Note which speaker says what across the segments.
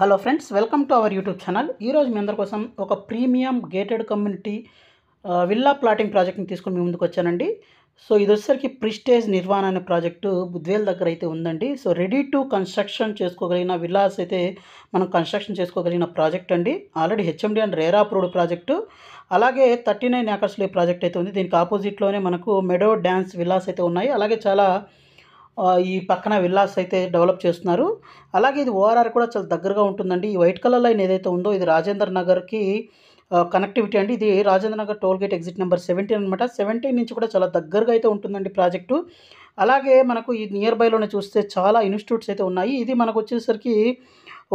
Speaker 1: hello friends welcome to our YouTube channel ఈరోజు మీ అందరి కోసం ఒక premium gated community villa plotting ప్రాజెక్ట్ని తీసుకుని మీ ముందుకు వచ్చానండి సో ఇది వచ్చేసరికి ప్రిస్టేజ్ నిర్వాణ అనే ప్రాజెక్టు బుద్వేల్ దగ్గర అయితే ఉందండి సో రెడీ టు కన్స్ట్రక్షన్ చేసుకోగలిగిన విల్లాస్ అయితే మనం కన్స్ట్రక్షన్ చేసుకోగలిగిన ప్రాజెక్ట్ అండి already HMDA and RERA approved project అలాగే థర్టీ నైన్ ఏకర్స్లో ప్రాజెక్ట్ అయితే ఉంది దీనికి ఆపోజిట్లోనే మనకు మెడో డ్యాన్స్ విల్లాస్ అయితే ఉన్నాయి అలాగే చాలా ఈ పక్కన విల్లాస్ అయితే డెవలప్ చేస్తున్నారు అలాగే ఇది ఓఆర్ఆర్ కూడా చాలా దగ్గరగా ఉంటుందండి ఈ వైట్ కలర్ లైన్ ఏదైతే ఉందో ఇది రాజేంద్ర నగర్కి కనెక్టివిటీ అండి ఇది Rajendranagar toll gate exit number seventeen అనమాట సెవెంటీన్ నుంచి కూడా చాలా దగ్గరగా అయితే ఉంటుందండి ప్రాజెక్టు అలాగే మనకు ఈ నియర్ బైలోనే చూస్తే చాలా ఇన్స్టిట్యూట్స్ అయితే ఉన్నాయి ఇది మనకు వచ్చేసరికి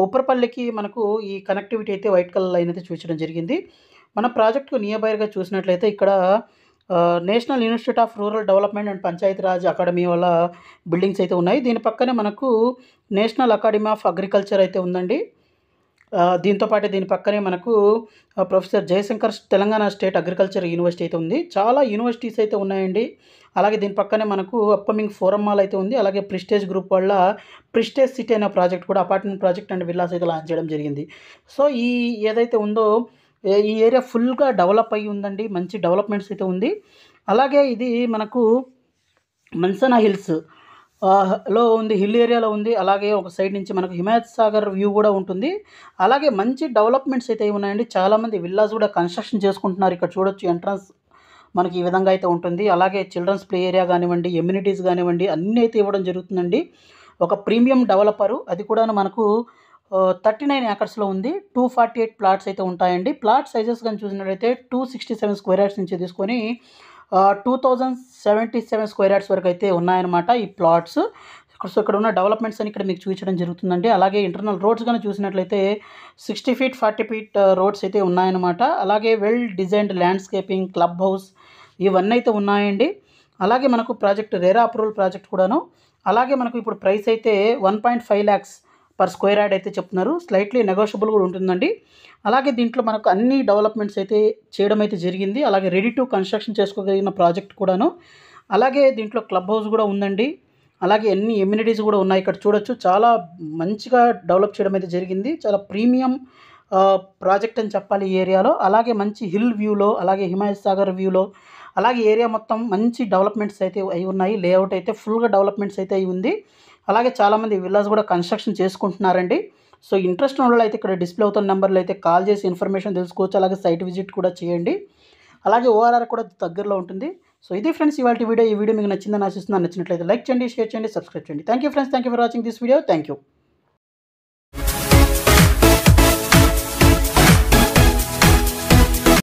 Speaker 1: ఉప్పరపల్లికి మనకు ఈ కనెక్టివిటీ అయితే వైట్ కలర్ లైన్ అయితే చూపించడం జరిగింది మన ప్రాజెక్టుకు నియర్ బైర్గా చూసినట్లయితే ఇక్కడ National Institute of Rural Development and Panchayati Raj Academy వల్ల బిల్డింగ్స్ అయితే ఉన్నాయి దీని పక్కనే మనకు నేషనల్ అకాడమీ ఆఫ్ అగ్రికల్చర్ అయితే ఉందండి దీంతోపాటు దీని పక్కనే మనకు professor Jayashankar Telangana State Agriculture University అయితే ఉంది చాలా యూనివర్సిటీస్ అయితే ఉన్నాయండి అలాగే దీని పక్కనే మనకు అప్కమింగ్ ఫోరం మాల్ అయితే ఉంది అలాగే ప్రిస్టేజ్ గ్రూప్ వల్ల ప్రిస్టేజ్ సిటీ అనే ప్రాజెక్ట్ కూడా అపార్ట్మెంట్ ప్రాజెక్ట్ అండ్ విల్లాస్ అయితే లాంచ్ చేయడం జరిగింది సో ఈ ఏదైతే ఉందో ఈ ఏరియా ఫుల్గా డెవలప్ అయ్యి ఉందండి మంచి డెవలప్మెంట్స్ అయితే ఉంది అలాగే ఇది మనకు మన్సనా హిల్స్ లో ఉంది హిల్ ఏరియాలో ఉంది అలాగే ఒక సైడ్ నుంచి మనకు హిమాయత్ సాగర్ వ్యూ కూడా ఉంటుంది అలాగే మంచి డెవలప్మెంట్స్ అయితే ఉన్నాయండి చాలామంది విల్లాస్ కూడా కన్స్ట్రక్షన్ చేసుకుంటున్నారు ఇక్కడ చూడొచ్చు ఎంట్రన్స్ మనకి ఈ విధంగా అయితే ఉంటుంది అలాగే చిల్డ్రన్స్ ప్లే ఏరియా కానివ్వండి ఎమ్యూనిటీస్ కానివ్వండి అన్నీ అయితే ఇవ్వడం జరుగుతుందండి ఒక ప్రీమియం డెవలపరు అది కూడా మనకు థర్టీ నైన్ ఏకర్స్లో ఉంది టూ ఫార్టీ ఎయిట్ ప్లాట్స్ అయితే ఉంటాయండి ప్లాట్ సైజెస్ కానీ చూసినట్లయితే two sixty seven square yards నుంచి తీసుకొని two thousand seventy seven square yards వరకు అయితే ఉన్నాయన్నమాట ఈ ప్లాట్స్ సో ఇక్కడ ఉన్న డెవలప్మెంట్స్ అని ఇక్కడ మీకు చూపించడం జరుగుతుందండి అలాగే ఇంటర్నల్ రోడ్స్ కానీ చూసినట్లయితే sixty feet forty feet roads అయితే ఉన్నాయన్నమాట అలాగే well designed landscaping club house ఇవన్నీ అయితే ఉన్నాయండి అలాగే మనకు ప్రాజెక్ట్ రేరా అప్రూవల్ ప్రాజెక్ట్ కూడాను అలాగే మనకు ఇప్పుడు ప్రైస్ అయితే one point five lakhs per square yard అయితే చెప్తున్నారు స్లైట్లీ నెగోషియబుల్ కూడా ఉంటుందండి అలాగే దీంట్లో మనకు అన్ని డెవలప్మెంట్స్ అయితే చేయడం అయితే జరిగింది అలాగే రెడీ టు కన్స్ట్రక్షన్ చేసుకోగలిగిన ప్రాజెక్ట్ కూడాను అలాగే దీంట్లో క్లబ్ హౌస్ కూడా ఉందండి అలాగే ఎన్ని ఎమ్యూనిటీస్ కూడా ఉన్నాయి ఇక్కడ చూడొచ్చు చాలా మంచిగా డెవలప్ చేయడం అయితే జరిగింది చాలా ప్రీమియం ప్రాజెక్ట్ అని చెప్పాలి ఈ ఏరియాలో అలాగే మంచి హిల్ వ్యూలో అలాగే హిమాయత్ సాగర్ వ్యూలో అలాగే ఏరియా మొత్తం మంచి డెవలప్మెంట్స్ అయితే అయి ఉన్నాయి లేఅవుట్ అయితే ఫుల్గా డెవలప్మెంట్స్ అయితే అయి ఉంది అలాగే చాలామంది విల్లాస్ కూడా కన్స్ట్రక్షన్ చేసుకుంటున్నారండి సో ఇంట్రెస్ట్ ఉన్న అయితే ఇక్కడ డిస్ప్లే అవుతున్న నెంబర్లు అయితే కాల్ చేసి ఇన్ఫర్మేషన్ తెలుసుకోవచ్చు అలాగే సైట్ విజిట్ కూడా చేయండి అలాగే ఓఆర్ఆర్ కూడా దగ్గరలో ఉంటుంది సో ఇది ఫ్రెండ్స్ ఇవాళ వీడియో ఈ వీడియో మీకు నచ్చిందని ఆశిస్తున్నాను నచ్చినట్లయితే లైక్ చేయండి షేర్ చేయండి సబ్స్క్రైబ్ చేయండి thank you friends thank you for watching this video thank you